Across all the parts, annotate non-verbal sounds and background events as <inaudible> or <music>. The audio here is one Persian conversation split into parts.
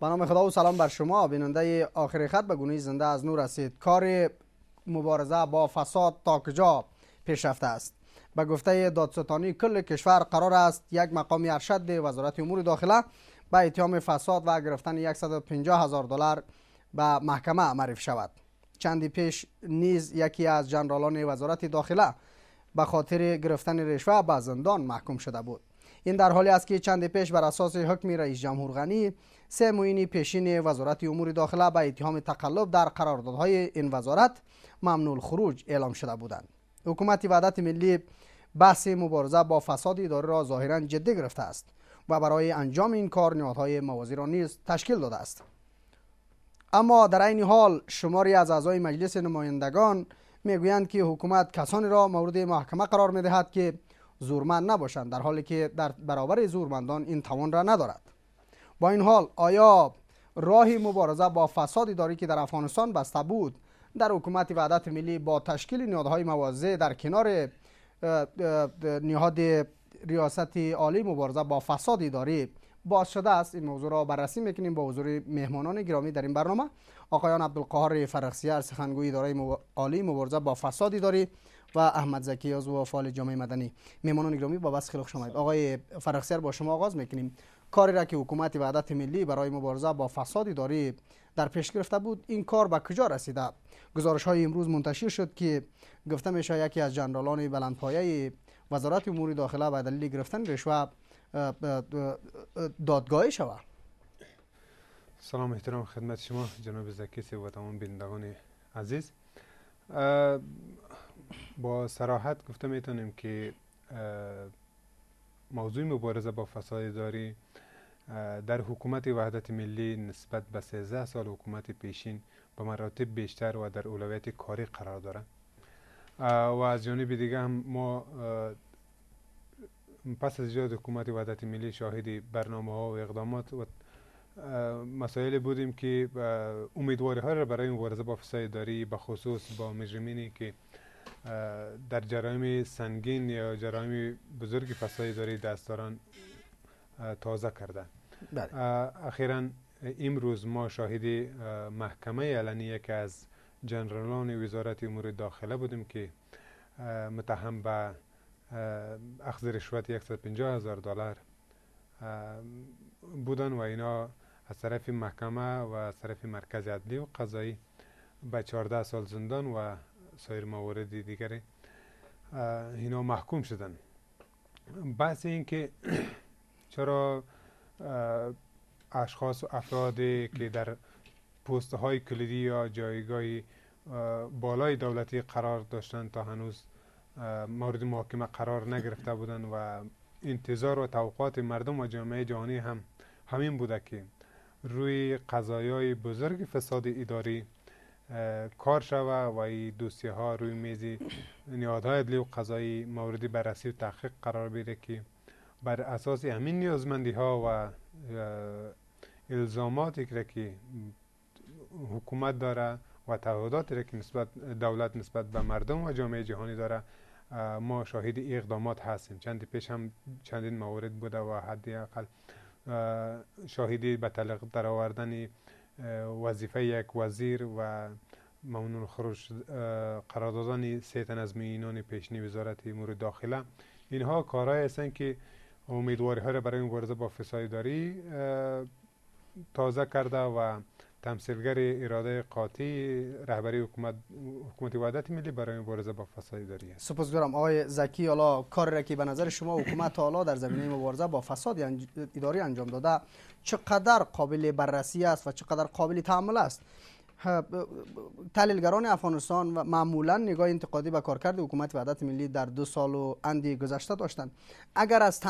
به نام خدا و سلام بر شما بیننده آخری خط به گونه زنده از نور رسید کار مبارزه با فساد تا کجا پیش رفته است به گفته دادستانی کل کشور قرار است یک مقام ارشد وزارت امور داخله به اتهام فساد و گرفتن 150 هزار دلار به محکمه معرف شود چندی پیش نیز یکی از جنرالان وزارت داخله به خاطر گرفتن رشوه به زندان محکوم شده بود این در حالی است که چندی پیش بر اساس حکم رئیس جمهور غنی سه موینی پیشین وزارت امور داخله به اتهام تقلب در قراردادهای این وزارت ممنوع خروج اعلام شده بودند حکومت وحدت ملی بحث مبارزه با فساد اداره را ظاهرا جدی گرفته است و برای انجام این کار نهادهای موازی را نیز تشکیل داده است اما در این حال شماری از اعضای مجلس نمایندگان میگویند که حکومت کسانی را مورد محکمه قرار میدهد که زورمند نباشند در حالی که در برابر زورمندان این توان را ندارد با این حال آیا راهی مبارزه با فساد اداری که در افغانستان بسته بود در حکومت وحدت ملی با تشکیل نهادهای موازی در کنار نهاد ریاست عالی مبارزه با فساد اداری باز شده است این موضوع را بررسی میکنیم با حضور مهمانان گرامی در این برنامه آقایان عبدالقاهر فرخسیار سخنگوی اداره عالی مبارزه با فساد اداری و احمد زکی و فعال جامعه مدنی مهمانان گرامی با بس خیلی خوش آمدید آقای فرخسیار با شما آغاز میکنیم کاری را که حکومت وحدت ملی برای مبارزه با فساد داری در پیش گرفته بود این کار به کجا رسیده گزارش های امروز منتشر شد که گفته میشه یکی از جنرالان بلندپایه وزارت امور داخله به دلیل گرفتن رشوه دادگاهی شود سلام احترام خدمت شما جناب زکیسی و تمام بینندگان عزیز با سراحت گفته میتونیم که موضوع مبارزه با فساد اداری در حکومت وحدت ملی نسبت به 13 سال حکومت پیشین به مراتب بیشتر و در اولویت کاری قرار داره و از جانب دیگه هم ما پس از ایجاد حکومت وحدت ملی شاهد برنامه ها و اقدامات و مسائل بودیم که امیدواری ها را برای مبارزه با فساد داری به خصوص با مجرمینی که در جرایم سنگین یا جرایم بزرگ فساد اداری دستداران تازه کرده بله. اخیرا امروز ما شاهد محکمه علنی یکی از جنرالان وزارت امور داخله بودیم که متهم به اخذ رشوت 150 هزار دلار بودن و اینا از طرف محکمه و از طرف مرکز عدلی و قضایی به 14 سال زندان و سایر موارد دیگری اینا محکوم شدن بحث این که <clears throat> چرا اشخاص و افرادی که در پست های کلیدی یا جایگاهی بالای دولتی قرار داشتن تا هنوز مورد محاکمه قرار نگرفته بودن و انتظار و توقعات مردم و جامعه جهانی هم همین بوده که روی قضایای بزرگ فساد اداری کار شوه و این دوسیه ها روی میزی نیادهای عدلی و قضایی موردی بررسی و تحقیق قرار بیره که بر اساس همین نیازمندی ها و الزاماتی که حکومت داره و تعهداتی که نسبت دولت نسبت به مردم و جامعه جهانی داره ما شاهد اقدامات هستیم چندی پیش هم چندین موارد بوده و حداقل شاهدی به در درآوردنی، وظیفه یک وزیر و ممنون خروش قرار سه از میینان پیشنی وزارت امور داخله اینها کارهای هستند که امیدواری ها را برای مبارزه با فساد داری تازه کرده و تمثیلگر اراده قاطع رهبری حکومت حکومت وحدت ملی برای مبارزه با فساد اداری است سپاسگزارم آقای زکی حالا کار را که به نظر شما حکومت حالا در زمینه مبارزه با فساد اداری انجام داده چقدر قابل بررسی است و چقدر قابل تعامل است تحلیلگران افغانستان معمولا نگاه انتقادی به کارکرد حکومت وحدت ملی در دو سال و اندی گذشته داشتند اگر از,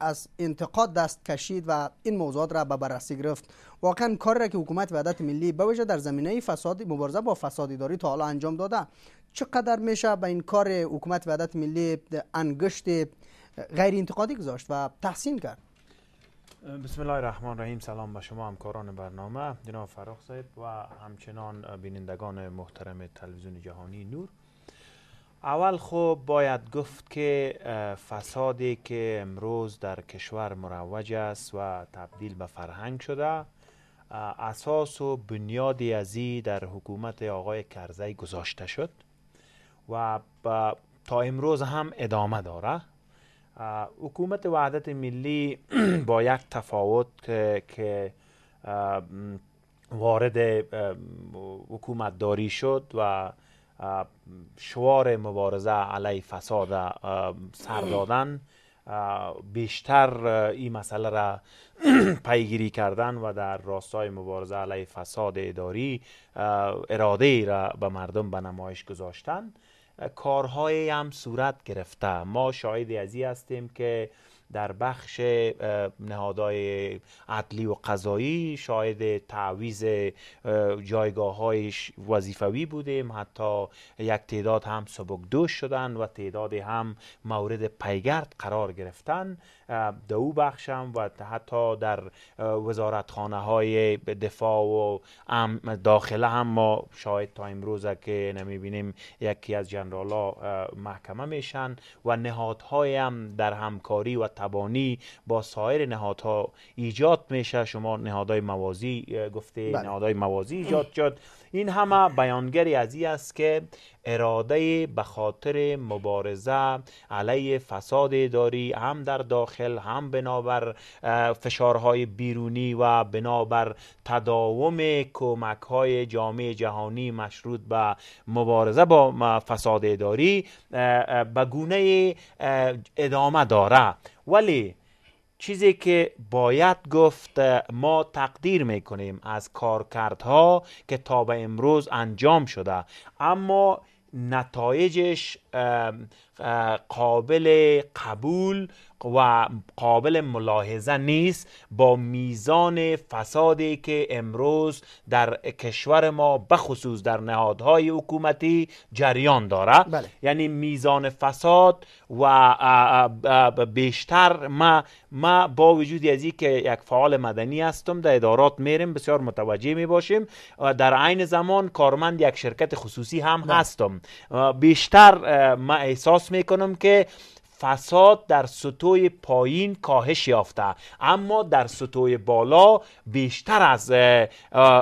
از انتقاد دست کشید و این موضوعات را به بررسی گرفت واقعا کاری را که حکومت وحدت ملی به وجه در زمینه فساد مبارزه با فساد اداری تا حالا انجام داده چقدر میشه به این کار حکومت وحدت ملی انگشت غیر انتقادی گذاشت و تحسین کرد بسم الله الرحمن الرحیم سلام به شما همکاران برنامه جناب فرخ صاحب و همچنان بینندگان محترم تلویزیون جهانی نور اول خوب باید گفت که فسادی که امروز در کشور مروج است و تبدیل به فرهنگ شده اساس و بنیادی ازی در حکومت آقای کرزی گذاشته شد و تا امروز هم ادامه داره حکومت وحدت ملی <clears throat> با یک تفاوت که, وارد حکومتداری شد و شوار مبارزه علیه فساد سر دادن بیشتر این مسئله را <clears throat> پیگیری کردن و در راستای مبارزه علیه فساد اداری اراده ای را به مردم به نمایش گذاشتن کارهای هم صورت گرفته ما شاهد ازی هستیم که در بخش نهادهای عدلی و قضایی شاهد تعویز جایگاه های وظیفوی بودیم حتی یک تعداد هم سبک دوش شدن و تعداد هم مورد پیگرد قرار گرفتن دو او بخشم و حتی در وزارتخانه های دفاع و داخله هم ما شاید تا امروز که نمیبینیم یکی از جنرال ها محکمه میشن و نهادهای هم در همکاری و تبانی با سایر نهادها ایجاد میشه شما نهادهای موازی گفته بله. نهادهای موازی ایجاد شد این همه بیانگری از است که اراده به خاطر مبارزه علیه فساد داری هم در داخل هم بنابر فشارهای بیرونی و بنابر تداوم کمک های جامعه جهانی مشروط به مبارزه با فساد داری به گونه ادامه داره ولی چیزی که باید گفت ما تقدیر میکنیم از کارکردها که تا به امروز انجام شده اما نتایجش قابل قبول و قابل ملاحظه نیست با میزان فسادی که امروز در کشور ما بخصوص در نهادهای حکومتی جریان داره بله. یعنی میزان فساد و بیشتر ما ما با وجود از که یک فعال مدنی هستم در ادارات میرم بسیار متوجه می باشیم و در عین زمان کارمند یک شرکت خصوصی هم بله. هستم بیشتر من احساس میکنم که فساد در سطوح پایین کاهش یافته اما در سطوح بالا بیشتر از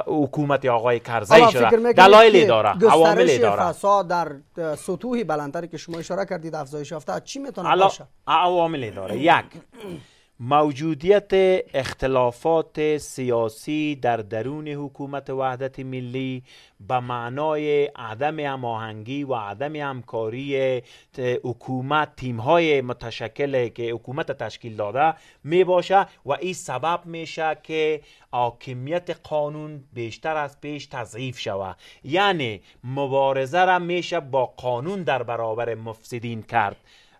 حکومت آقای کرزی شده دلایلی داره عواملی داره فساد در سطوح بلندتری که شما اشاره کردید افزایش یافته چی میتونه باشه عواملی داره یک موجودیت اختلافات سیاسی در درون حکومت وحدت ملی به معنای عدم هماهنگی و عدم همکاری حکومت های متشکل که حکومت تشکیل داده می باشه و این سبب میشه که حاکمیت قانون بیشتر از پیش تضعیف شوه یعنی مبارزه را میشه با قانون در برابر مفسدین کرد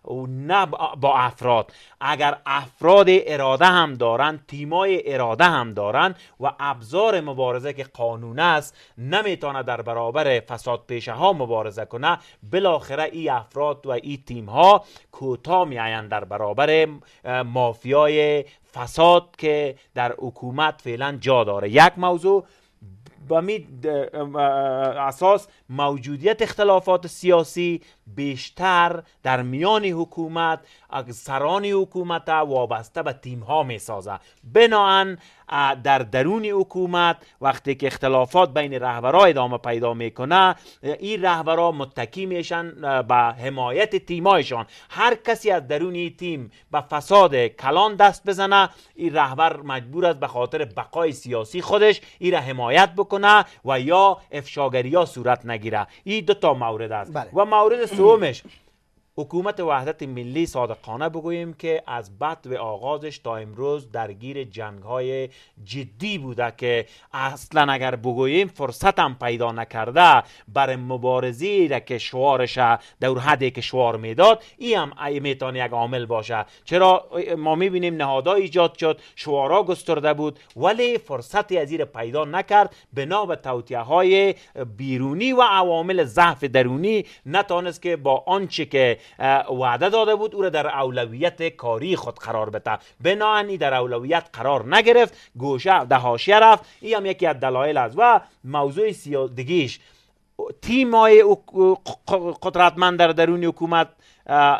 و نه با افراد اگر افراد اراده هم دارند تیمای اراده هم دارند و ابزار مبارزه که قانون است نمیتونه در برابر فساد پیشه ها مبارزه کنه بالاخره ای افراد و ای تیم ها کوتا میآیند در برابر مافیای فساد که در حکومت فعلا جا داره یک موضوع امید اساس موجودیت اختلافات سیاسی بیشتر در میان حکومت سران حکومت وابسته به تیم ها می سازه بناهن در درون حکومت وقتی که اختلافات بین رهبرا ادامه پیدا میکنه این رهبرا متکی میشن به حمایت تیمایشان هر کسی از درون این تیم به فساد کلان دست بزنه این رهبر مجبور است به خاطر بقای سیاسی خودش این را حمایت بکنه و یا افشاگری ها صورت نگیره این دو تا مورد است بله. و مورد سومش <clears throat> حکومت وحدت ملی صادقانه بگوییم که از بد و آغازش تا امروز درگیر جنگ های جدی بوده که اصلا اگر بگوییم فرصت هم پیدا نکرده بر مبارزی را که شوارش در حدی که شوار میداد این هم میتونه یک عامل باشه چرا ما میبینیم نهادها ایجاد شد شوارا گسترده بود ولی فرصتی از این پیدا نکرد بنا به های بیرونی و عوامل ضعف درونی نتانست که با آنچه که وعده داده بود او را در اولویت کاری خود قرار بده بناهن ای در اولویت قرار نگرفت گوشه ده حاشیه رفت ای هم یکی از دلایل است و موضوع سیادگیش های قدرتمند در درون حکومت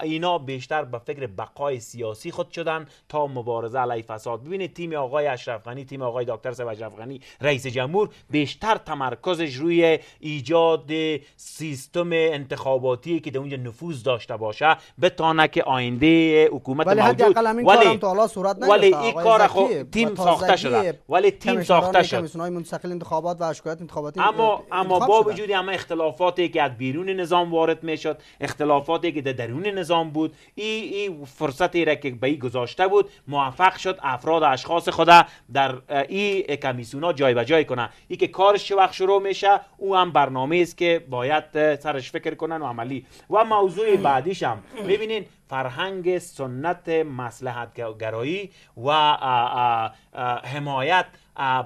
اینا بیشتر به فکر بقای سیاسی خود شدن تا مبارزه علی فساد ببینید تیم آقای اشرف غنی تیم آقای دکتر سب اشرف غنی رئیس جمهور بیشتر تمرکزش روی ایجاد سیستم انتخاباتی که در اونجا نفوذ داشته باشه بتانه که آینده حکومت ولی موجود ولی صورت ولی این کار تیم ساخته شده ولی تیم ساخته شد انتخابات و انتخاباتی اما اما با وجود همه اختلافاتی که از بیرون نظام وارد میشد اختلافاتی که در درون نظام بود این ای فرصتی را که به ای گذاشته بود موفق شد افراد و اشخاص خود در این به جای کنه ای که کارش چه وقت شروع میشه او هم برنامه است که باید سرش فکر کنن و عملی و موضوع بعدیش هم ببینین فرهنگ سنت مسلحت گرایی و حمایت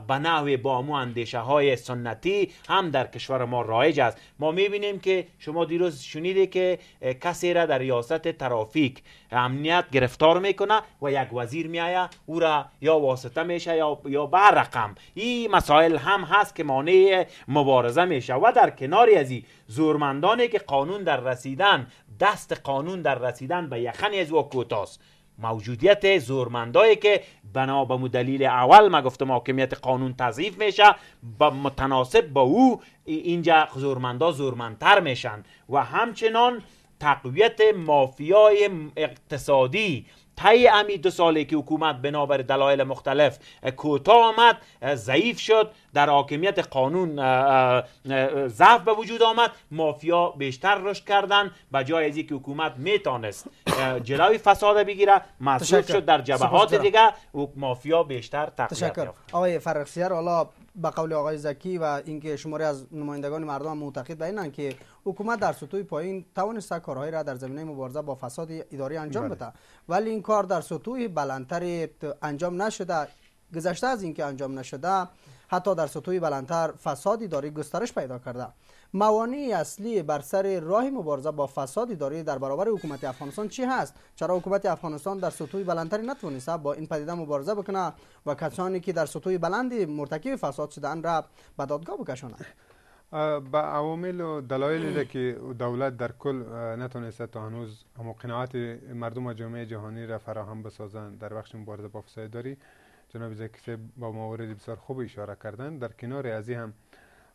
به نحوی با امو اندیشه های سنتی هم در کشور ما رایج است ما میبینیم که شما دیروز شنیده که کسی را در ریاست ترافیک امنیت گرفتار میکنه و یک وزیر میایه او را یا واسطه میشه یا یا بر رقم این مسائل هم هست که مانع مبارزه میشه و در کنار از این زورمندانی که قانون در رسیدن دست قانون در رسیدن به یخنی از و کوتاست موجودیت زورمندایی که بنا به دلیل اول ما گفتم حاکمیت قانون تضعیف میشه با متناسب با او اینجا زورمندا زورمندتر میشن و همچنان تقویت مافیای اقتصادی طی امی دو سالی که حکومت بنابر دلایل مختلف کوتاه آمد ضعیف شد در حاکمیت قانون ضعف به وجود آمد مافیا بیشتر رشد کردند به جای از اینکه حکومت میتونست جلوی فساد بگیره مسئول شد در جبهات دیگه و مافیا بیشتر تقویت تشکر آقای فرخسیار حالا به قول آقای زکی و اینکه شماری از نمایندگان مردم معتقد به اینن که حکومت در سطوح پایین توانست کارهایی را در زمینه مبارزه با فساد اداری انجام بله. بده ولی این کار در سطوح بلندتر انجام نشده گذشته از اینکه انجام نشده حتی در سطوح بلندتر فساد اداری گسترش پیدا کرده موانع اصلی بر سر راه مبارزه با فساد اداری در برابر حکومت افغانستان چی هست چرا حکومت افغانستان در سطوح بلندتر نتوانسته با این پدیده مبارزه بکنه و کسانی که در سطوح بلند مرتکب فساد شدن را به دادگاه بکشاند به عوامل و دلایلی که دولت در کل نتونسته تا هنوز قناعت مردم و جامعه جهانی را فراهم بسازند در بخش مبارزه با جناب با موارد بسیار خوب اشاره کردن در کنار ازی هم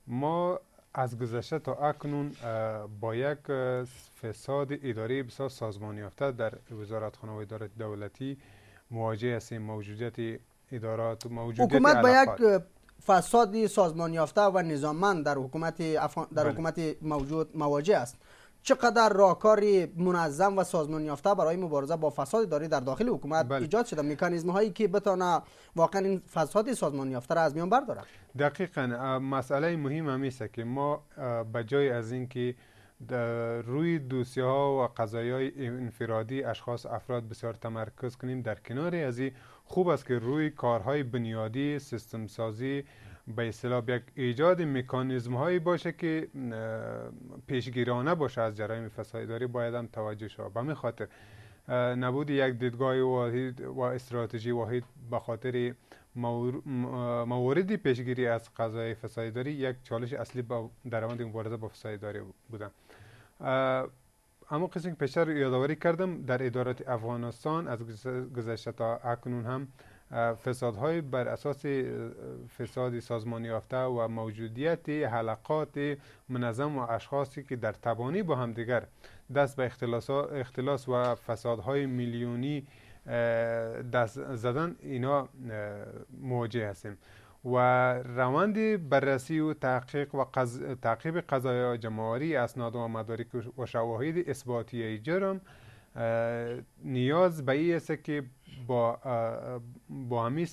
ما از گذشته تا اکنون با یک فساد اداری بسیار سازمان یافته در وزارت خانه و ادارات دولتی مواجه هستیم موجودیت ادارات موجودیت حکومت با یک فساد سازمان یافته و نظاممند در حکومت در بله. حکومت موجود مواجه است چقدر راهکاری منظم و سازمان یافته برای مبارزه با فساد اداری در داخل حکومت بله. ایجاد شده مکانیزم هایی که بتونه واقعا این فساد سازمان یافته را از میان برداره دقیقا مسئله مهم است که ما به جای از اینکه روی دوسیه ها و قضایه های انفرادی اشخاص افراد بسیار تمرکز کنیم در کنار از این خوب است که روی کارهای بنیادی سیستم سازی به اصطلاح یک ایجاد مکانیزم هایی باشه که پیشگیرانه باشه از جرایم فسادداری باید هم توجه شود به خاطر نبود یک دیدگاه واحد و استراتژی واحد به خاطر موارد پیشگیری از قضای فسادداری یک چالش اصلی در روند مبارزه با فسادداری بودن اما قسم که پیشتر یادآوری کردم در ادارات افغانستان از گذشته تا اکنون هم فسادهای بر اساس فساد سازمانی یافته و موجودیت حلقات منظم و اشخاصی که در تبانی با همدیگر دست به اختلاس و فسادهای میلیونی دست زدن اینا مواجه هستیم و روند بررسی و تحقیق و قز... تعقیب قضایای اسناد و مدارک و شواهد اثباتی جرم نیاز به این است که با با همین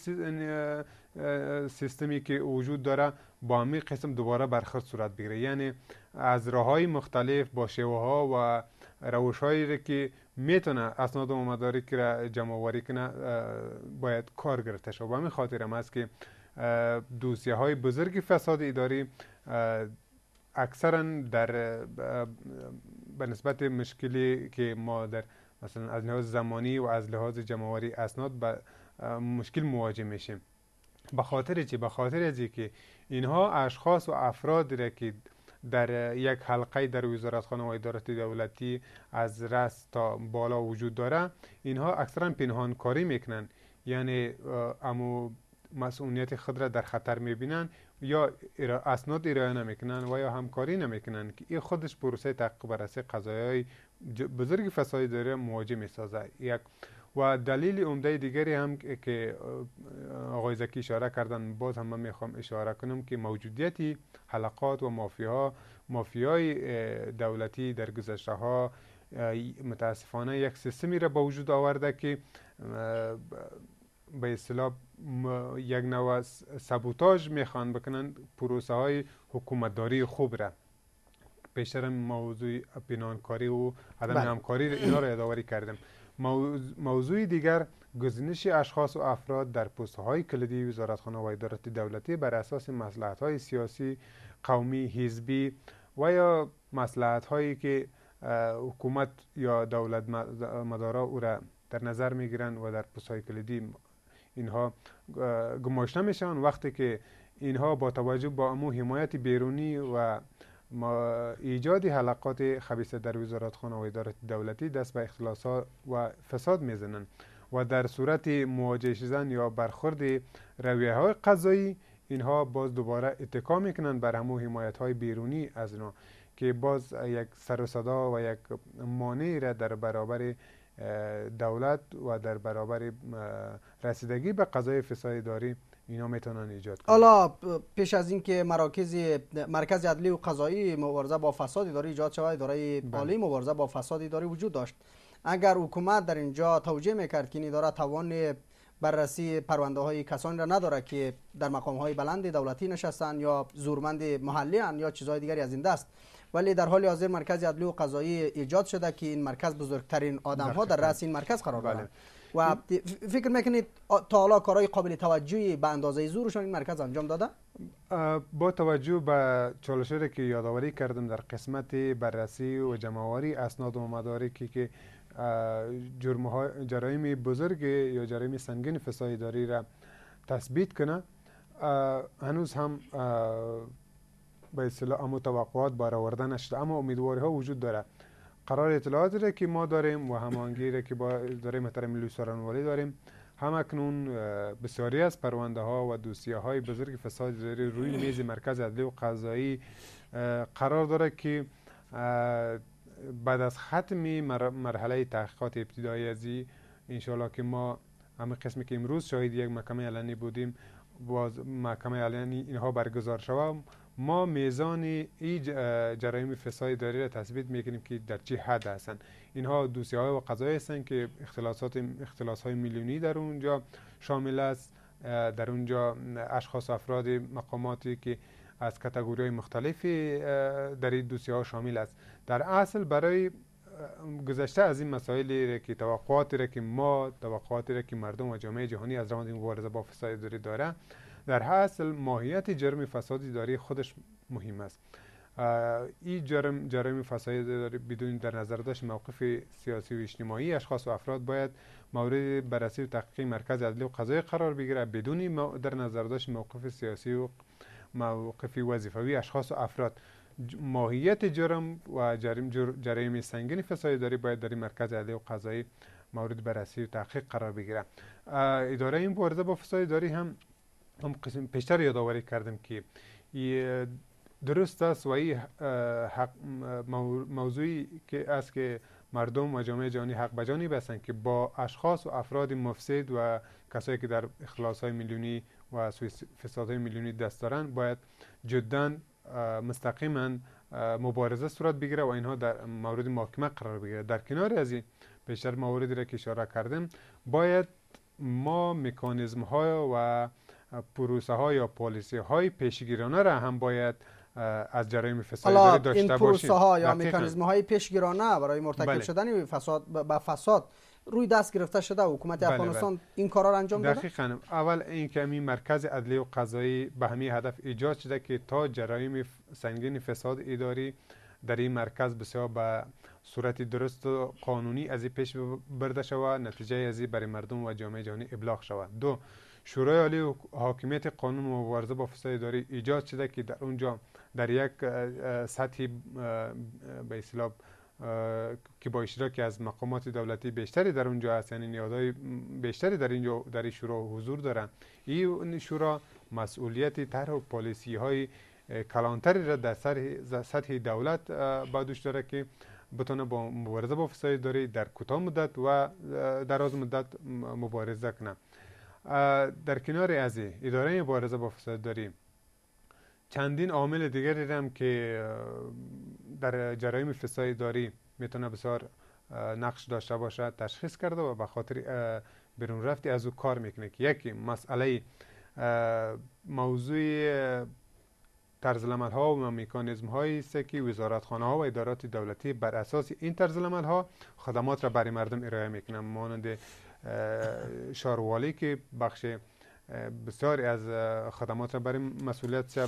سیستمی که وجود داره با همین قسم دوباره برخورد صورت بگیره یعنی از راه های مختلف با شیوه ها و روش هایی که میتونه اسناد و مدارک را جمع کنه باید کار گرفته شد و همین خاطر هم است که دوسیه های بزرگ فساد اداری اکثرا در به نسبت مشکلی که ما در مثلا از لحاظ زمانی و از لحاظ جمعواری اسناد به مشکل مواجه میشیم به خاطر چی به خاطر از که اینها اشخاص و افرادی را که در یک حلقه در وزارتخانه و ادارات دولتی از رس تا بالا وجود داره اینها اکثرا کاری میکنن یعنی امو مسئولیت خود را در خطر میبینن یا اسناد ارائه نمیکنن و یا همکاری نمیکنن که این خودش پروسه تحقیق بررسی قضایای بزرگ فسادی داره مواجه میسازه یک و دلیل عمده دیگری هم که آقای زکی اشاره کردن باز هم من میخوام اشاره کنم که موجودیتی حلقات و مافیا مافیای دولتی در گذشته ها متاسفانه یک سیستمی را به وجود آورده که به اصطلاح یک نوع سبوتاج میخوان بکنند پروسه های حکومتداری خوب را پیشتر موضوع پینانکاری و عدم بله. همکاری اینا را یادآوری کردم موضوع دیگر گزینش اشخاص و افراد در پست های کلیدی وزارتخانه و ادارات دولتی بر اساس مسلحت های سیاسی قومی حزبی و یا مسلحت هایی که حکومت یا دولت مدارا او را در نظر می گیرند و در پست های کلیدی اینها گماشته میشن وقتی که اینها با توجه با امو حمایت بیرونی و ایجاد حلقات خبیسه در خانه و ادارات دولتی دست به اختلاسات و فساد میزنن و در صورت مواجه شدن یا برخورد رویه های قضایی اینها باز دوباره اتکا میکنن بر همو حمایت های بیرونی از اینا که باز یک سر و صدا و یک مانعی را در برابر دولت و در برابر رسیدگی به قضای فساد داری اینا میتونن ایجاد کنن حالا پیش از اینکه مراکز مرکز عدلی و قضایی مبارزه با فساد اداری ایجاد شود اداره بله. عالی مبارزه با فساد اداری وجود داشت اگر حکومت در اینجا توجیه میکرد که این اداره توان بررسی پرونده های کسانی را نداره که در مقام های بلند دولتی نشستن یا زورمند محلی یا چیزهای دیگری از این دست ولی در حال حاضر مرکز عدلی و قضایی ایجاد شده که این مرکز بزرگترین آدم ها در رأس این مرکز قرار دارند بله. و فکر میکنید تا حالا کارهای قابل توجهی به اندازه زورشان این مرکز انجام داده با توجه به چالشی که یادآوری کردم در قسمت بررسی و جمعواری اسناد و مداری که که جرایم بزرگ یا جرایم سنگین فسایداری را تثبیت کنه هنوز هم به اصطلاح اما توقعات برآورده نشده اما امیدواری ها وجود داره قرار اطلاعاتی را که ما داریم و همانگیری را که با داره محترم لوسران داریم هم اکنون بسیاری از پرونده ها و دوسیه های بزرگ فساد روی میز مرکز عدلی و قضایی قرار داره که بعد از ختم مرحله تحقیقات ابتدایی این انشالله که ما همه قسمی که امروز شاهد یک محکمه علنی بودیم باز محکمه علنی اینها برگزار شوم ما میزان این جرایم فسای داری را تثبیت میکنیم که در چه حد هستند اینها دوسیه های و قضایی هستند که اختلاسات اختلاس های میلیونی در اونجا شامل است در اونجا اشخاص افراد مقاماتی که از کتگوری های مختلفی در این دوسیه ها شامل است در اصل برای گذشته از این مسائلی که توقعاتی را که ما توقعاتی را که مردم و جامعه جهانی از این مبارزه با فساد داره در حاصل ماهیت جرم فساد اداری خودش مهم است این جرم جرم فساد اداری بدون در نظر داشت موقف سیاسی و اجتماعی اشخاص و افراد باید مورد بررسی و تحقیق مرکز عدلی و قضایی قرار بگیره بدون در نظر داشت موقف سیاسی و موقف وظیفوی اشخاص و افراد ماهیت جرم و جرم جرایم سنگین فساد اداری باید در مرکز عدلی و قضایی مورد بررسی و تحقیق قرار بگیره اداره این مبارزه با فساد اداری هم هم قسم پیشتر یادآوری کردم که درست است و این موضوعی که است که مردم و جامعه جهانی حق بجانی بسند که با اشخاص و افراد مفسد و کسایی که در اخلاص های میلیونی و فساد های میلیونی دست دارند باید جدا مستقیما مبارزه صورت بگیره و اینها در مورد محاکمه قرار بگیره در کنار از این بیشتر مواردی را که اشاره کردم باید ما مکانیزم ها و پروسه ها یا پالیسی های پیشگیرانه را هم باید از جرایم فساد داشته این پروسه ها یا مکانیزم های پیشگیرانه برای مرتکب بله. شدن فساد به فساد روی دست گرفته شده و حکومت بله افغانستان بله. این کارا را انجام داده دقیقاً اول این که مرکز عدلی و قضایی به همین هدف ایجاد شده که تا جرایم سنگین فساد اداری در این مرکز بسیار به صورت درست و قانونی از پیش برده شود نتیجه ازی برای مردم و جامعه جهانی ابلاغ شود دو شورای عالی و حاکمیت قانون مبارزه با فساد اداری ایجاد شده که در اونجا در یک سطح به اصطلاح که با اشتراکی از مقامات دولتی بیشتری در اونجا هست یعنی نیادهای بیشتری در اینجا در این شورا حضور دارن این شورا مسئولیت طرح و پالیسی های کلانتری را در سطح دولت با داره که بتونه با مبارزه با فساد داری در کوتاه مدت و دراز مدت مبارزه کنه در کنار از اداره مبارزه با فساد داریم چندین عامل دیگری هم که در جرایم فسادی داری میتونه بسیار نقش داشته باشه تشخیص کرده و به خاطر بیرون رفتی از او کار میکنه که یکی مسئله موضوع طرز ها و مکانیزم های است که وزارت ها و ادارات دولتی بر اساس این طرز ها خدمات را برای مردم ارائه میکنن مانند شاروالی که بخش بسیاری از خدمات را برای مسئولیت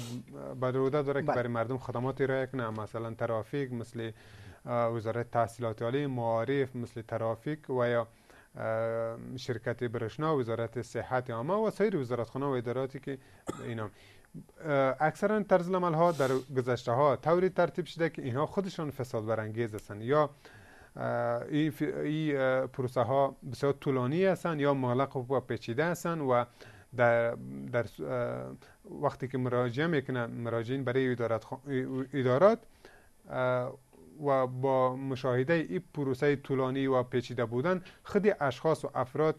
بدروده داره که بله. برای مردم خدمات را کنه مثلا ترافیک مثل وزارت تحصیلات عالی معارف مثل ترافیک و یا شرکت برشنا وزارت صحت عامه و سایر وزارتخانه و اداراتی که اینا اکثرا طرز عمل ها در گذشته ها طوری ترتیب شده که اینها خودشان فساد برانگیز هستند یا این ای پروسه ها بسیار طولانی هستند یا مغلق و پیچیده هستند و در, در وقتی که مراجعه میکنن مراجعین برای ادارات, و با مشاهده این پروسه طولانی و پیچیده بودن خود اشخاص و افراد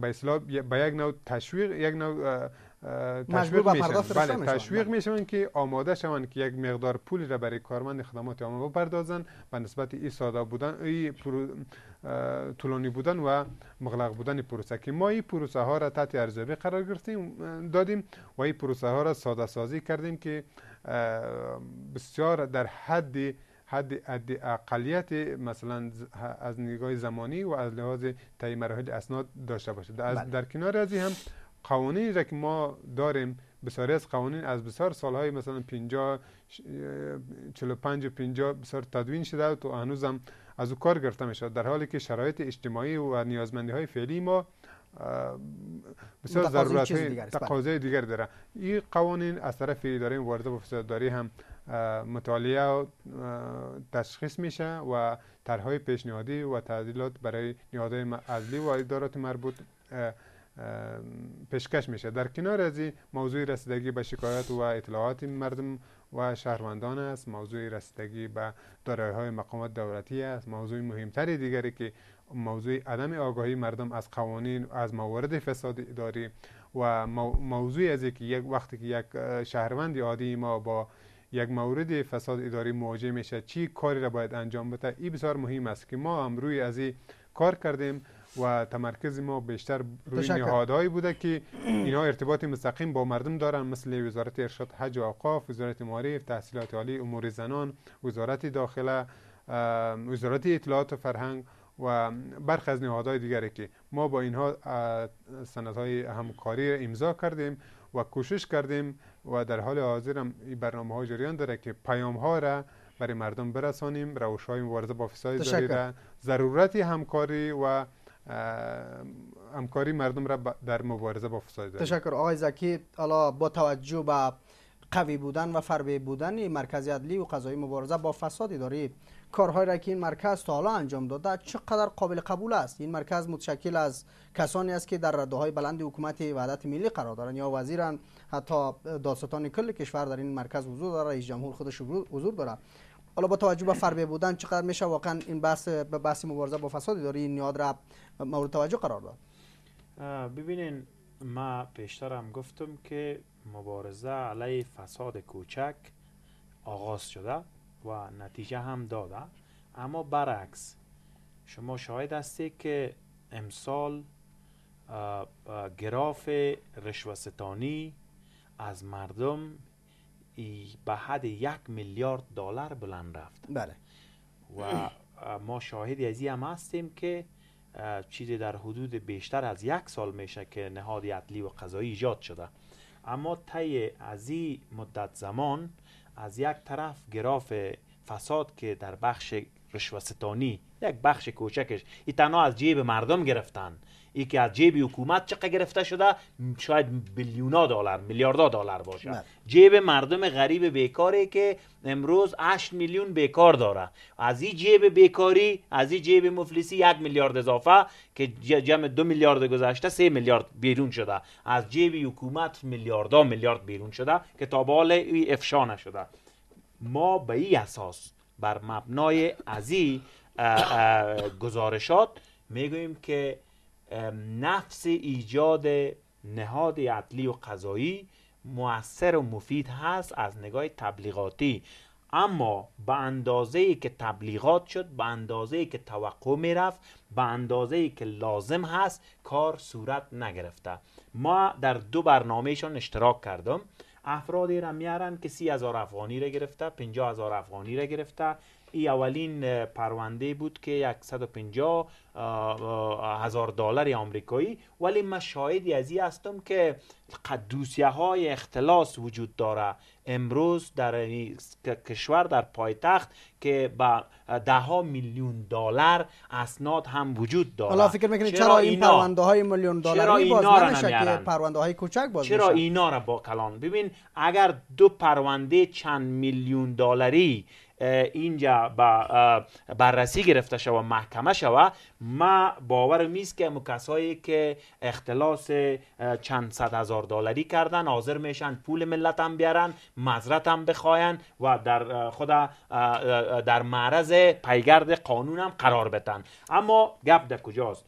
به اصلاح، به یک نوع تشویق یک نوع تشویق میشن بله تشویق بله. میشن که آماده شوند که یک مقدار پولی را برای کارمند خدمات عامه بپردازن و نسبت این ساده بودن ای طولانی بودن و مغلق بودن پروسه که ما این پروسه ها را تحت ارزیابی قرار گرفتیم دادیم و این پروسه ها را ساده سازی کردیم که بسیار در حد حد, حد اقلیت مثلا از نگاه زمانی و از لحاظ طی مراحل اسناد داشته باشد بله. در کنار از هم قوانینی را که ما داریم بسیاری از قوانین از بسیار سالهای مثلا 50 45 و 50 بسیار تدوین شده و تو هنوز هم از او کار گرفته میشه در حالی که شرایط اجتماعی و نیازمندی های فعلی ما بسیار ضرورت بله. تقاضای دیگر داره این قوانین از طرف اداره وارده و فسادداری هم مطالعه و تشخیص میشه و طرحهای پیشنهادی و تعدیلات برای نهادهای عدلی و ادارات مربوط پیشکش میشه در کنار از این موضوع رسیدگی به شکایت و اطلاعات مردم و شهروندان است موضوع رسیدگی به دارایی های مقامات دولتی است موضوع مهمتری دیگری که موضوع عدم آگاهی مردم از قوانین از موارد فساد اداری و موضوع از که یک وقتی که یک شهروند عادی ما با یک مورد فساد اداری مواجه میشه چی کاری را باید انجام بده این بسیار مهم است که ما هم روی از این کار کردیم و تمرکز ما بیشتر روی نهادهایی بوده که اینها ارتباط مستقیم با مردم دارن مثل وزارت ارشاد حج و اوقاف وزارت معارف تحصیلات عالی امور زنان وزارت داخله وزارت اطلاعات و فرهنگ و برخی از نهادهای دیگری که ما با اینها سندهای همکاری امضا کردیم و کوشش کردیم و در حال حاضر هم این برنامه ها جریان داره که پیام ها را برای مردم برسانیم روش های مبارزه با فساد ضرورت همکاری و همکاری مردم را در مبارزه با فساد داریم تشکر آقای زکی حالا با توجه به قوی بودن و فربه بودن مرکز عدلی و قضایی مبارزه با فساد اداری کارهایی را که این مرکز تا حالا انجام داده چقدر قابل قبول است این مرکز متشکل از کسانی است که در رده های بلند حکومت وحدت ملی قرار دارند یا وزیران حتی داستان کل کشور در این مرکز حضور داره رئیس جمهور خودش حضور داره حالا با توجه به فربه بودن چقدر میشه واقعا این بحث به بحث مبارزه با فساد اداری نیاد را مورد توجه قرار داد ببینین ما پیشترم گفتم که مبارزه علیه فساد کوچک آغاز شده و نتیجه هم داده اما برعکس شما شاهد هستی که امسال گراف رشوستانی از مردم به حد یک میلیارد دلار بلند رفت بله و ما شاهد از هم هستیم که چیزی در حدود بیشتر از یک سال میشه که نهاد عدلی و قضایی ایجاد شده اما طی از این مدت زمان از یک طرف گراف فساد که در بخش رشوستانی یک بخش کوچکش ای تنها از جیب مردم گرفتن که از جیب حکومت چقدر گرفته شده شاید بیلیونا دلار میلیاردا دلار باشه بله. جیب مردم غریب بیکاره که امروز 8 میلیون بیکار داره از این جیب بیکاری از این جیب مفلسی یک میلیارد اضافه که جمع دو میلیارد گذشته سه میلیارد بیرون شده از جیب حکومت میلیاردها میلیارد بیرون شده که تا به افشا نشده ما به این اساس بر مبنای ازی گزارشات میگوییم که نفس ایجاد نهاد عدلی و قضایی موثر و مفید هست از نگاه تبلیغاتی اما به اندازه ای که تبلیغات شد به اندازه ای که توقع رفت به اندازه ای که لازم هست کار صورت نگرفته ما در دو برنامهشان اشتراک کردم افرادی را میارن که سی هزار افغانی را گرفته پنجه هزار افغانی را گرفته این اولین پرونده بود که 150 هزار دلار آمریکایی ولی من شاهدی از این هستم که قدوسیه های اختلاس وجود داره امروز در کشور در پایتخت که با ده میلیون دلار اسناد هم وجود داره حالا فکر میکنید چرا, این پرونده های میلیون دلاری باز نمیشه پرونده های کوچک باز چرا اینا را با کلان ببین اگر دو پرونده چند میلیون دلاری اینجا با بررسی گرفته شوه محکمه شوه ما باور میست که کسایی که اختلاس چند صد هزار دلاری کردن حاضر میشن پول ملت هم بیارن مزرت هم بخواین و در خود در معرض پیگرد قانون هم قرار بتن اما گپ در کجاست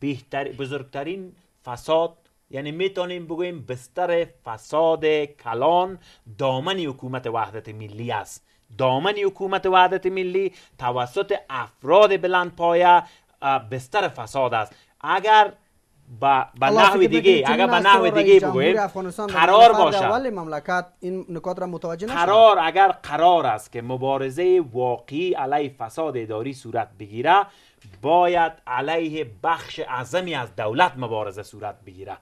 بهتر بزرگترین فساد یعنی میتونیم بگویم بستر فساد کلان دامن حکومت وحدت ملی است دامن حکومت وحدت ملی توسط افراد بلند پایه بستر فساد است اگر دیگه اگر به نحو دیگه بگویم قرار باشه مملکت این نکات را متوجه قرار اگر قرار است که مبارزه واقعی علیه فساد اداری صورت بگیره باید علیه بخش اعظمی از دولت مبارزه صورت بگیره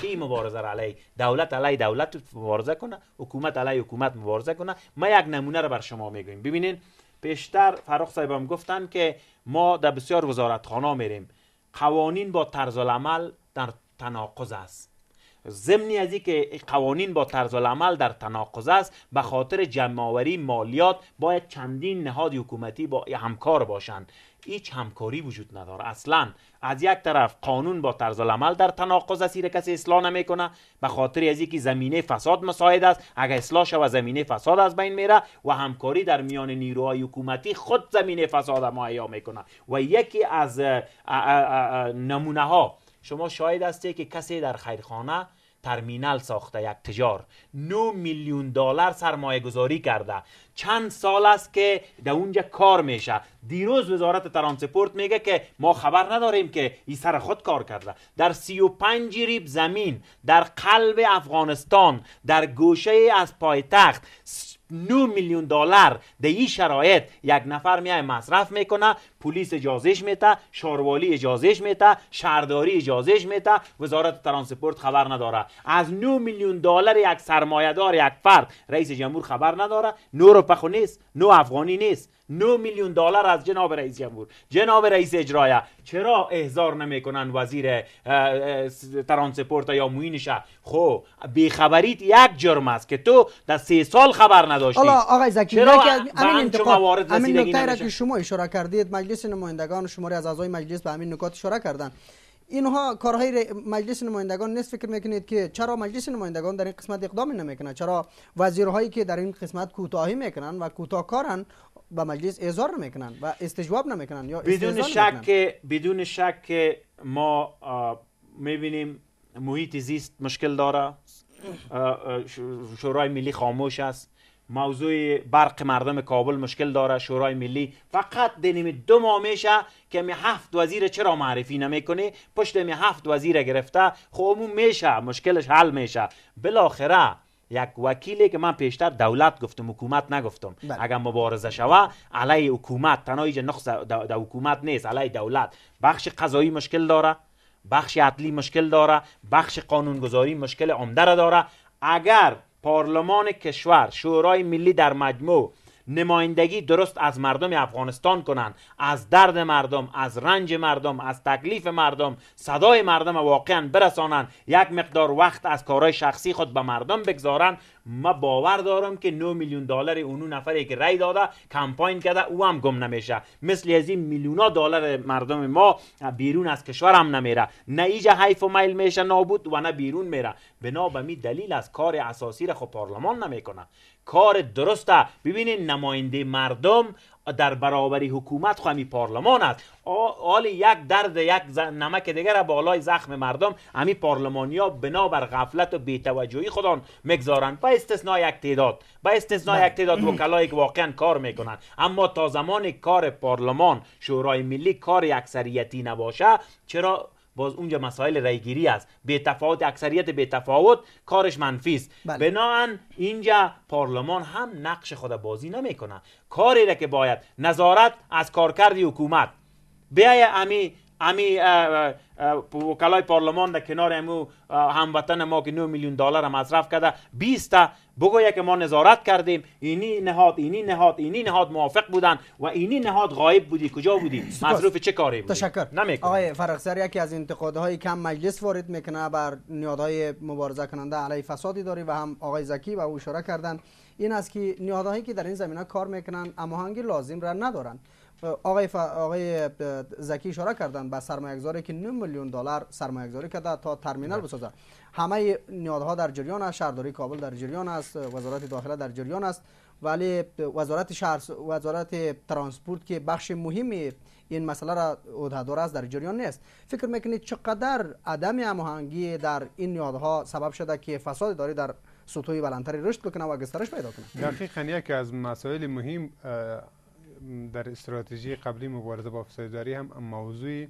کی مبارزه را علی دولت علی دولت مبارزه کنه حکومت علی حکومت مبارزه کنه ما یک نمونه را بر شما میگویم ببینین پیشتر فرخ صاحب هم گفتن که ما در بسیار وزارتخانه میریم قوانین با طرز عمل در تناقض است ضمنی از که قوانین با طرز عمل در تناقض است به خاطر جمعآوری مالیات باید چندین نهاد حکومتی با همکار باشند هیچ همکاری وجود نداره اصلا از یک طرف قانون با طرز عمل در تناقض است که کسی اصلاح نمیکنه به خاطر از اینکه زمینه فساد مساعد است اگر اصلاح شوه زمینه فساد از بین میره و همکاری در میان نیروهای حکومتی خود زمینه فساد مهیا میکنه و یکی از نمونه ها شما شاید هستی که کسی در خیرخانه ترمینال ساخته یک تجار 9 میلیون دلار سرمایه گذاری کرده چند سال است که در اونجا کار میشه دیروز وزارت ترانسپورت میگه که ما خبر نداریم که ای سر خود کار کرده در 35 ریب زمین در قلب افغانستان در گوشه از پایتخت 9 میلیون دلار در این شرایط یک نفر میای مصرف میکنه پلیس اجازهش میده شاروالی اجازهش میده شهرداری اجازهش میده وزارت ترانسپورت خبر نداره از 9 میلیون دلار یک دار یک فرد رئیس جمهور خبر نداره نو پخو نیست نو افغانی نیست 9 میلیون دلار از جناب رئیس جمهور جناب رئیس اجرایه چرا احضار نمیکنن وزیر ترانسپورت یا موینشه خب خبریت یک جرم است که تو در سه سال خبر نداشتی حالا آقای زکی چرا که شما اشاره کردید مجلس نمایندگان و شماری از اعضای مجلس به همین نکات اشاره کردند اینها کارهای مجلس نمایندگان نیست فکر میکنید که چرا مجلس نمایندگان در این قسمت اقدام نمیکنند چرا وزیرهایی که در این قسمت کوتاهی میکنن و کوتاهکارن به مجلس اظهار میکنند و استجواب نمیکنن یا بدون شک بدون شک ما میبینیم محیط زیست مشکل داره شورای ملی خاموش است موضوع برق مردم کابل مشکل داره شورای ملی فقط دنیم دو ماه میشه که می هفت وزیر چرا معرفی نمیکنه پشت می هفت وزیر گرفته خب میشه مشکلش حل میشه بالاخره یک وکیلی که من پیشتر دولت گفتم حکومت نگفتم بله. اگر مبارزه شوه علی حکومت تنها نقص حکومت نیست علی دولت بخش قضایی مشکل داره بخش عدلی مشکل داره بخش قانونگذاری مشکل عمده را داره اگر پارلمان کشور شورای ملی در مجموع نمایندگی درست از مردم افغانستان کنند از درد مردم از رنج مردم از تکلیف مردم صدای مردم واقعا برسانند یک مقدار وقت از کارهای شخصی خود به مردم بگذارند ما باور دارم که 9 میلیون دلار اونو نفری که رای داده کمپاین کرده او هم گم نمیشه مثل از این ها دلار مردم ما بیرون از کشور هم نمیره نه ایجا حیف و میل میشه نابود و نه بیرون میره بنا به می دلیل از کار اساسی را خب پارلمان نمیکنه کار درسته ببینید نماینده مردم در برابری حکومت خو همی پارلمان است حال یک درد یک نمک دیگر بالای زخم مردم همی پارلمانیا بنا بر غفلت و بیتوجهی خودان میگذارند با استثناء یک تعداد با استثناء بله. یک تعداد وکلایی که واقعا کار میکنند اما تا زمان کار پارلمان شورای ملی کار اکثریتی نباشه چرا باز اونجا مسائل رایگیری است به تفاوت اکثریت به تفاوت کارش منفی است بله. بناهن اینجا پارلمان هم نقش خود بازی نمیکنه کاری را که باید نظارت از کارکرد حکومت بیای امی امی وکلای پارلمان در کنار امو هموطن ما که 9 میلیون دلار مصرف کرده 20 تا بگویه که ما نظارت کردیم اینی نهاد اینی نهاد اینی نهاد موافق بودن و اینی نهاد غایب بودی کجا بودی مصروف چه کاری بودی تشکر آقای فرخزر یکی از انتقادهای کم مجلس وارد میکنه بر نیادهای مبارزه کننده علیه فسادی داری و هم آقای زکی و او اشاره کردن این است که نیادهایی که در این زمینه کار میکنن هماهنگی لازم را ندارن آقای, ف... آقای زکی اشاره کردن به سرمایه‌گذاری که 9 میلیون دلار سرمایه‌گذاری کرده تا ترمینال بله. بسازد همه نیادها در جریان است شهرداری کابل در جریان است وزارت داخله در جریان است ولی وزارت شهر وزارت ترانسپورت که بخش مهمی این مسئله را عهده است در جریان نیست فکر میکنید چقدر عدم هماهنگی در این نیادها سبب شده که فساد داری در سطوح بلندتری رشد بکنه و گسترش پیدا کنه دقیقاً یکی از مسائل مهم در استراتژی قبلی مبارزه با فسادداری هم موضوع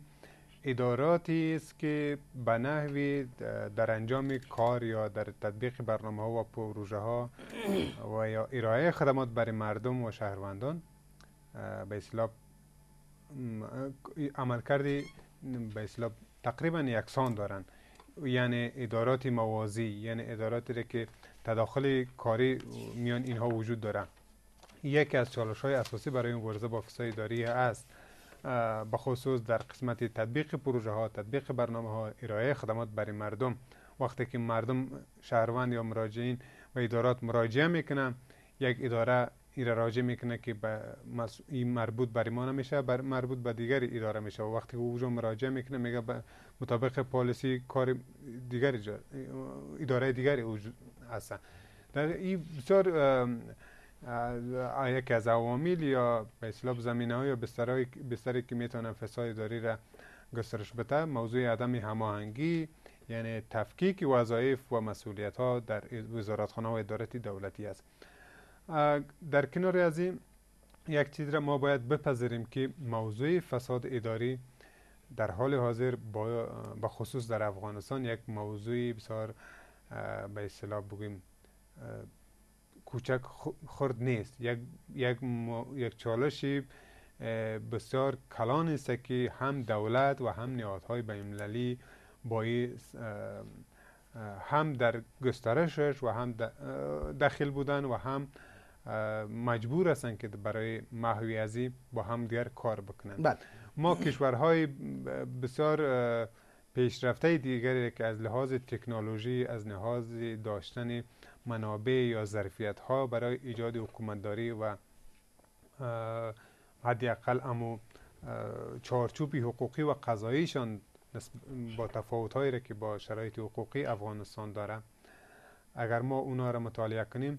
اداراتی است که به نحوی در انجام کار یا در تطبیق برنامه ها و پروژه ها و یا ارائه خدمات برای مردم و شهروندان به عمل عملکردی به اصطلاح تقریبا یکسان دارند یعنی ادارات موازی یعنی اداراتی که تداخل کاری میان اینها وجود دارند یکی از چالش های اساسی برای این مبارزه با فساد اداری است به خصوص در قسمت تطبیق پروژه ها تطبیق برنامه ها ارائه خدمات برای مردم وقتی که مردم شهروند یا مراجعین و ادارات مراجعه میکنن یک اداره ایره راجع میکنه که به این مربوط بر ما میشه، بر مربوط به دیگر اداره میشه و وقتی او جو مراجعه میکنه میگه مطابق پالیسی کار دیگر اداره دیگری هستن در این بسیار یکی از عوامل یا به اصطلاح زمینه ها یا بستری که میتونن فساد اداری را گسترش بده موضوع عدم هماهنگی یعنی تفکیک وظایف و مسئولیت ها در وزارتخانه و ادارت دولتی است در کنار از این یک چیز را ما باید بپذیریم که موضوع فساد اداری در حال حاضر با خصوص در افغانستان یک موضوع بسیار به اصطلاح بگیم کوچک خرد نیست یک, یک, یک چالشی بسیار کلان است که هم دولت و هم نهادهای المللی با هم در گسترشش و هم داخل بودن و هم مجبور هستند که برای محوی ازی با هم دیگر کار بکنند بله. ما کشورهای بسیار پیشرفته دیگری که از لحاظ تکنولوژی از لحاظ داشتن منابع یا ظرفیت ها برای ایجاد حکومتداری و حداقل امو چارچوبی حقوقی و قضاییشان با تفاوت هایی را که با شرایط حقوقی افغانستان داره اگر ما اونها را مطالعه کنیم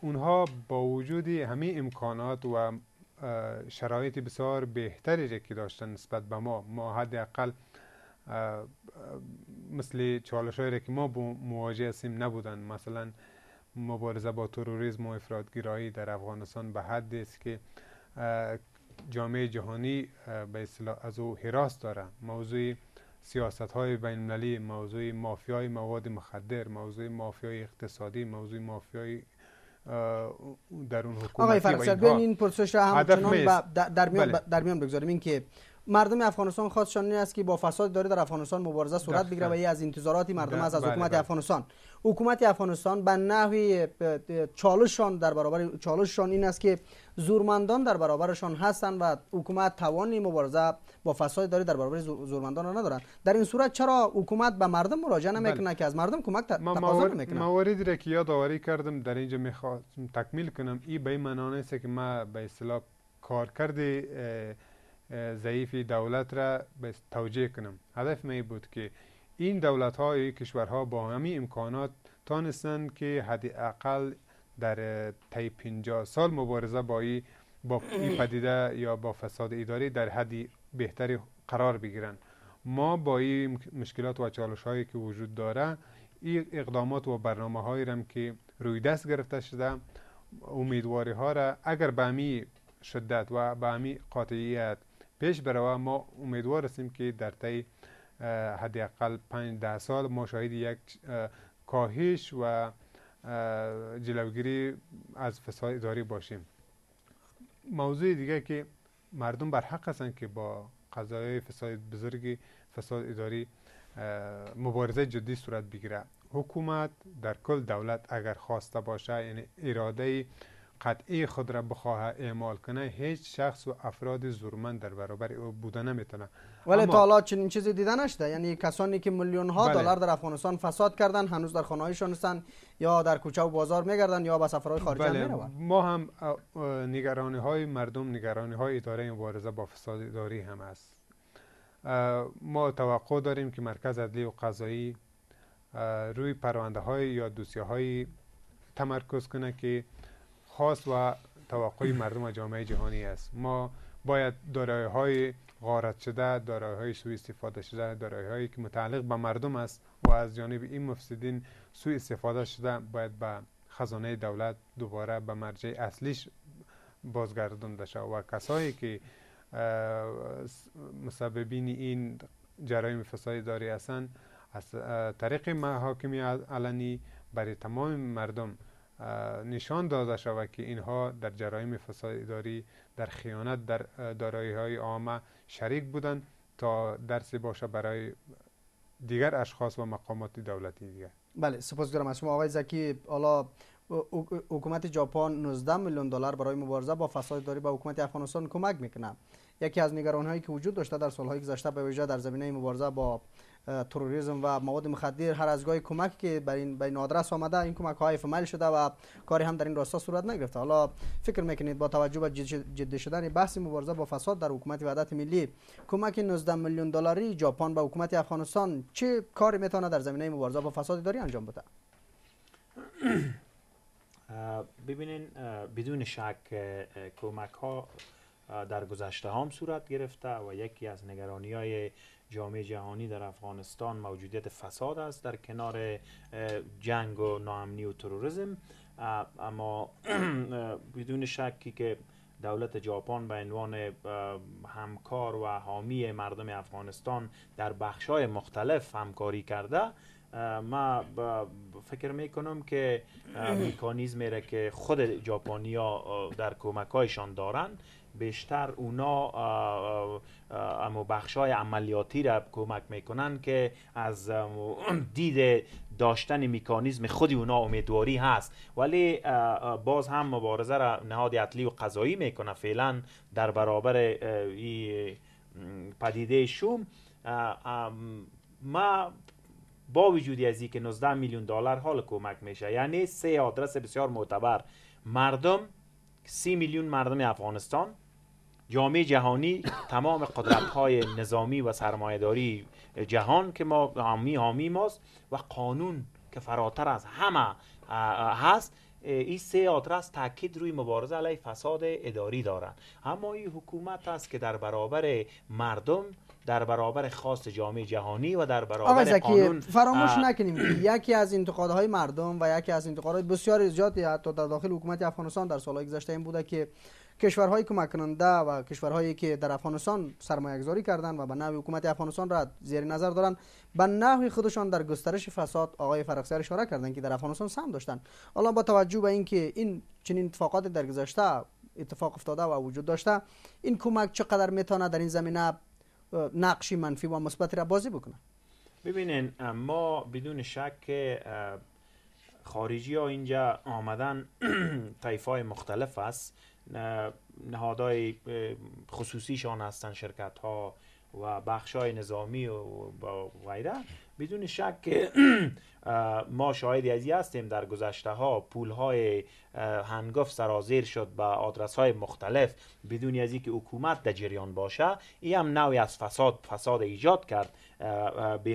اونها با وجود همه امکانات و شرایط بسیار بهتری که داشتن نسبت به ما ما حداقل مثل چالش هایی که ما با مواجه هستیم نبودن مثلا مبارزه با تروریسم و افرادگیرایی در افغانستان به حد است که جامعه جهانی به از او حراس داره موضوع سیاست های بین موضوع مافیای مواد مخدر موضوع مافیای اقتصادی موضوع مافیای در اون حکومتی آقای این پرسش را در میان, بله. در میان بگذاریم این مردم افغانستان خواستشان این است که با فساد داره در افغانستان مبارزه صورت بگیره و از انتظارات مردم از از بله، حکومت بله. افغانستان حکومت افغانستان به نحوی چالششان در برابر چالششان این است که زورمندان در برابرشان هستند و حکومت توانی مبارزه با فساد داره در برابر زورمندان را ندارند در این صورت چرا حکومت به مردم مراجعه بله. نمیکنه که از مردم کمک تقاضا نمیکنه مواردی را که یادآوری کردم در اینجا میخواستم تکمیل کنم این به این است که ما به اصطلاح کارکرد ضعیف دولت را به توجیه کنم هدف می بود که این دولت های کشورها با همی امکانات تانستن که حداقل در طی 50 سال مبارزه با این با ای پدیده یا با فساد اداری در حدی بهتری قرار بگیرن ما با این مشکلات و چالش هایی که وجود داره این اقدامات و برنامه هایی رم که روی دست گرفته شده امیدواری ها را اگر به همین شدت و به همین قاطعیت پیش بروه ما امیدوار هستیم که در طی حداقل 5 ده سال ما شاهد یک کاهش و جلوگیری از فساد اداری باشیم موضوع دیگه که مردم بر حق هستند که با قضایای فساد بزرگی فساد اداری مبارزه جدی صورت بگیره حکومت در کل دولت اگر خواسته باشه یعنی اراده قطعه خود را بخواه اعمال کنه هیچ شخص و افراد زورمند در برابر او بوده نمیتونه ولی تا حالا چنین چیزی دیده نشده یعنی کسانی که میلیون ها بله. دلار در افغانستان فساد کردن هنوز در خانه هستن یا در کوچه و بازار میگردن یا به سفرهای خارجی بله. ما هم نگرانی های مردم نگرانی های اداره مبارزه با فساد اداری هم است ما توقع داریم که مرکز عدلی و قضایی روی پرونده های یا دوسیه های تمرکز کنه که خاص و توقع مردم و جامعه جهانی است ما باید دارایی های غارت شده دارایی های سوء استفاده شده دارایی هایی که متعلق به مردم است و از جانب این مفسدین سوء استفاده شده باید به خزانه دولت دوباره به مرجع اصلیش بازگردانده شود و کسایی که مسببین این جرایم فسادی داری هستند از طریق محاکمی علنی برای تمام مردم نشان داده شود که اینها در جرایم فساد اداری در خیانت در دارایی های عامه شریک بودند تا درسی باشه برای دیگر اشخاص و مقامات دولتی دیگر بله سپاسگزارم از شما آقای زکی حالا حکومت ژاپن 19 میلیون دلار برای مبارزه با فساد اداری به حکومت افغانستان کمک میکنه یکی از نگران هایی که وجود داشته در سالهای گذشته به ویژه در زمینه مبارزه با تروریسم و مواد مخدر هر از گاهی کمک که بر این آدرس آمده این کمک های فعال شده و کاری هم در این راستا صورت نگرفته حالا فکر میکنید با توجه به جدی شدن بحث مبارزه با فساد در حکومت وحدت ملی کمک 19 میلیون دلاری ژاپن به حکومت افغانستان چه کاری میتونه در زمینه مبارزه با فساد داری انجام بده ببینین بدون شک کمک ها در گذشته هم صورت گرفته و یکی از نگرانی های جامعه جهانی در افغانستان موجودیت فساد است در کنار جنگ و ناامنی و تروریسم اما بدون شکی که دولت ژاپن به عنوان همکار و حامی مردم افغانستان در های مختلف همکاری کرده ما فکر می کنم که مکانیزمی را که خود ژاپنیا در کمک‌هایشان دارند بیشتر اونا بخش های عملیاتی را کمک میکنن که از دید داشتن میکانیزم خودی اونا امیدواری هست ولی باز هم مبارزه را نهاد اطلی و قضایی میکنه فعلا در برابر ای پدیده شوم ما با وجودی از که 19 میلیون دلار حال کمک میشه یعنی سه آدرس بسیار معتبر مردم سی میلیون مردم افغانستان جامعه جهانی تمام قدرت های نظامی و سرمایهداری جهان که ما حامی ماست و قانون که فراتر از همه هست این سه آدرس تاکید روی مبارزه علیه فساد اداری دارند اما این حکومت است که در برابر مردم در برابر خواست جامعه جهانی و در برابر قانون فراموش نکنیم یکی از انتقادهای مردم و یکی از انتقادهای بسیار زیادی حتی در داخل حکومت افغانستان در سالهای گذشته این بوده که کشورهای کمک کننده و کشورهایی که در افغانستان سرمایه گذاری کردن و به نوی حکومت افغانستان را زیر نظر دارند به نحو خودشان در گسترش فساد آقای فرخسر اشاره کردند که در افغانستان سم داشتند حالا با توجه به اینکه این چنین اتفاقات در گذشته اتفاق افتاده و وجود داشته این کمک چقدر میتونه در این زمینه نقشی منفی و مثبتی را بازی بکنه ببینین ما بدون شک خارجی ها اینجا آمدن <clears throat> طیف مختلف است نهادهای خصوصیشان هستن شرکت ها و بخش های نظامی و غیره بدون شک <clears throat> ما شاهد از هستیم در گذشته ها پول های هنگاف سرازیر شد به آدرس های مختلف بدون از که حکومت در جریان باشه این هم نوعی از فساد فساد ایجاد کرد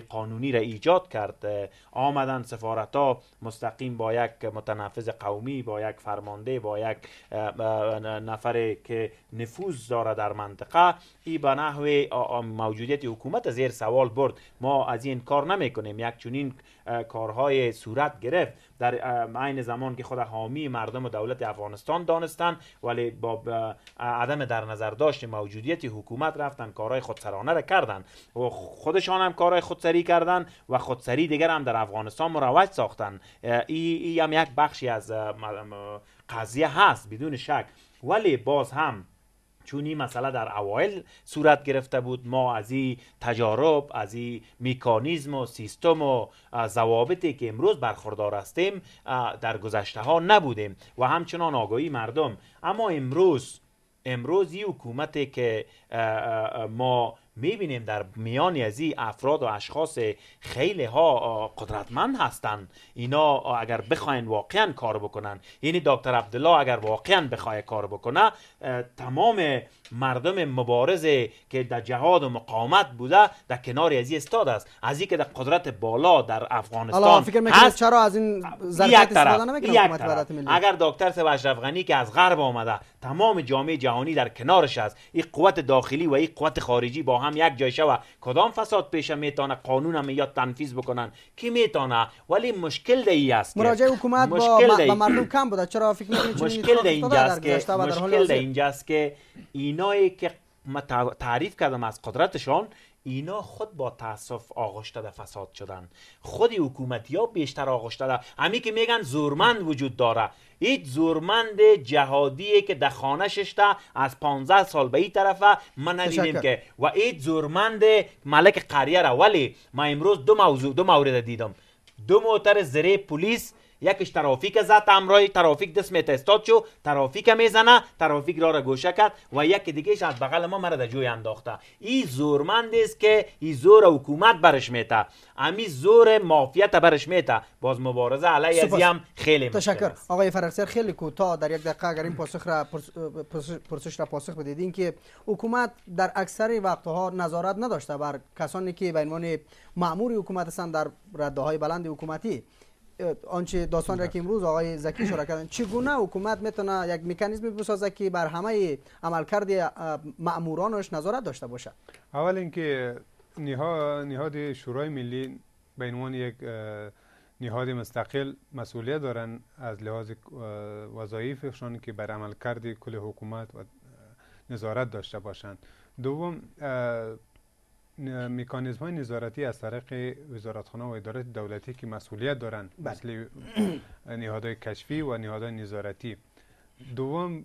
قانونی را ایجاد کرد آمدن سفارت ها مستقیم با یک متنفذ قومی با یک فرمانده با یک نفر که نفوذ داره در منطقه ای به نحو موجودیت حکومت زیر سوال برد ما از این کار نمی کنیم یک چنین کارهای صورت گرفت در عین زمان که خود حامی مردم و دولت افغانستان دانستن ولی با عدم در نظر داشت موجودیت حکومت رفتن کارهای خودسرانه را کردن و خودشان هم کارهای خودسری کردن و خودسری دیگر هم در افغانستان مروج ساختن این هم یک بخشی از قضیه هست بدون شک ولی باز هم چونی مسئله در اوایل صورت گرفته بود ما از این تجارب از این میکانیزم و سیستم و ضوابطی که امروز برخوردار هستیم در گذشته ها نبودیم و همچنان آگاهی مردم اما امروز امروز این حکومتی که ما میبینیم در میانی از این افراد و اشخاص خیلی ها قدرتمند هستند اینا اگر بخواین واقعا کار بکنن یعنی دکتر عبدالله اگر واقعا بخواد کار بکنه تمام مردم مبارزه که در جهاد و مقاومت بوده در کنار از استاد است از که در قدرت بالا در افغانستان فکر چرا از این ظرفیت استفاده نمیکنه اگر دکتر سب اشرف غنی که از غرب آمده تمام جامعه جهانی در کنارش است این قوت داخلی و این قوت خارجی با هم یک جای شوه کدام فساد پیش میتونه قانون هم یا تنفیذ بکنن کی میتونه ولی مشکل دی است مراجعه حکومت مشکل با, با مردم کم بوده چرا فکر میکنید مشکل دی اینجاست که مشکل دی اینجاست که این اینایی که ما تعریف کردم از قدرتشان اینا خود با تاسف آغشته به فساد شدن خود حکومتی ها بیشتر آغشته ده همین که میگن زورمند وجود داره هیچ زورمند جهادیه که در خانه ششته از 15 سال به این طرفه من ندیدیم که و هیچ زورمند ملک قریه را ولی ما امروز دو موضوع دو مورد دیدم دو موتر زره پلیس یکش ترافیک زد امرای ترافیک دست میتستاد شو ترافیک میزنه ترافیک را را گوشه کرد و یک دیگهش از بغل ما مرد جوی انداخته این زورمند است که این زور حکومت برش میته امی زور مافیت برش میته باز مبارزه علی از هم خیلی تشکر آقای فرخسر خیلی کوتاه در یک دقیقه اگر این پاسخ را پرسش را پاسخ بدیدین که حکومت در اکثر وقتها نظارت نداشته بر کسانی که به عنوان مامور حکومت هستند در رده های بلند حکومتی آنچه داستان را که امروز آقای زکی اشاره کردن چگونه حکومت میتونه یک مکانیزمی بسازه که بر همه عملکرد مامورانش نظارت داشته باشه اول اینکه نهاد شورای ملی به عنوان یک نهاد مستقل مسئولیت دارن از لحاظ وظایفشان که بر عملکرد کل حکومت و نظارت داشته باشند دوم مکانیزم های نظارتی از طریق وزارتخانه و ادارات دولتی که مسئولیت دارند بله. مثل <clears throat> نهادهای کشفی و نهادهای نظارتی دوم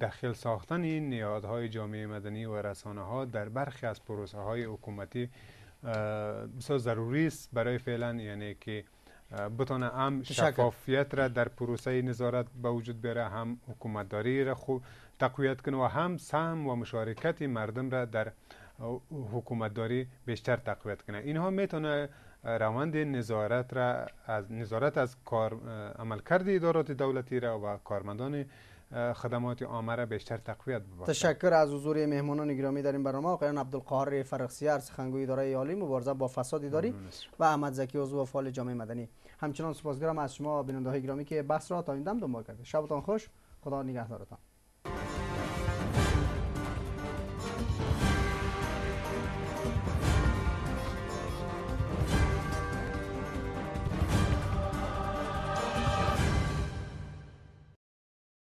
داخل ساختن این نهادهای جامعه مدنی و رسانه ها در برخی از پروسه های حکومتی بسیار ضروری است برای فعلا یعنی که بتانه هم شفافیت را در پروسه نظارت به وجود بیاره هم حکومتداری را خوب تقویت کنه و هم سهم و مشارکت مردم را در حکومتداری بیشتر تقویت کنه اینها میتونه روند نظارت را از نظارت از کار عملکرد ادارات دولتی را و کارمندان خدمات عامه را بیشتر تقویت ببخشد تشکر از حضور مهمانان گرامی در این برنامه آقایان عبدالقاهر فرخسیار سخنگوی اداره عالی مبارزه با فساد اداری و احمد زکی عضو و فعال جامعه مدنی همچنان سپاسگزارم از شما بیننده های گرامی که بحث را تا این دم دنبال کرده شبتان خوش خدا نگهدارتان